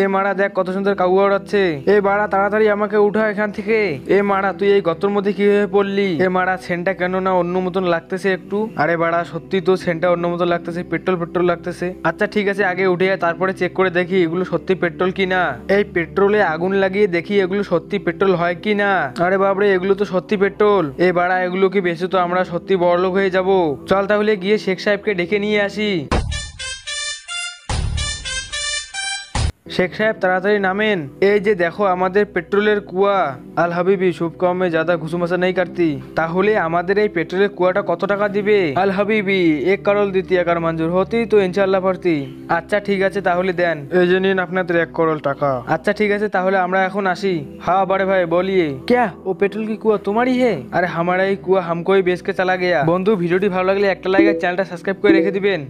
এ মারা দেখ কত সুন্দর কাউয়া উড়াচ্ছে এ মারা তাড়াতাড়ি আমাকে উঠা এখান থেকে এ মারা তুই এই গতর মধ্যে কিভাবে পড়লি এ মারা সেন্টা কেন না অন্য মতন লাগতেছে একটু আরে বাড়া সত্যি তো সেন্টা অন্য মতন লাগতেছে পেট্রোল পেট্রোল লাগতেছে আচ্ছা ঠিক আছে আগে উঠে যায় তারপরে চেক করে দেখি এগুলো সত্যি পেট্রোল কি না এই পেট্রোলে আগুন লাগিয়ে দেখি এগুলো সত্যি পেট্রোল হয় কি না আরে বাবরে এগুলো তো সত্যি পেট্রোল এ বাড়া এগুলো কি বেশি তো আমরা সত্যি বড়লোক হয়ে যাব চল তাহলে গিয়ে শেখ সাহেবকে ডেকে নিয়ে আসি শেখ সাহেব তাড়াতাড়ি নামেন এই যে দেখো আমাদের পেট্রোলের কুয়া আল হাবিবি শুভ কমে জাদা ঘুষুমাসা নেই কাটতি তাহলে আমাদের এই পেট্রোলের কুয়াটা কত টাকা দিবে আল হাবিবি এক কারল দ্বিতীয় কার মঞ্জুর হতেই তো ইনশাল্লাহ ভর্তি আচ্ছা ঠিক আছে তাহলে দেন এই যে নিন আপনাদের এক করল টাকা আচ্ছা ঠিক আছে তাহলে আমরা এখন আসি হা বাড়ে ভাই বলিয়ে ক্যা ও পেট্রোল কি কুয়া তোমারই হে আরে হামারাই কুয়া হামকোই বেশকে চালা গেয়া বন্ধু ভিডিওটি ভালো লাগলে একটা লাইক আর চ্যানেলটা সাবস্ক্রাইব করে রেখে দিবেন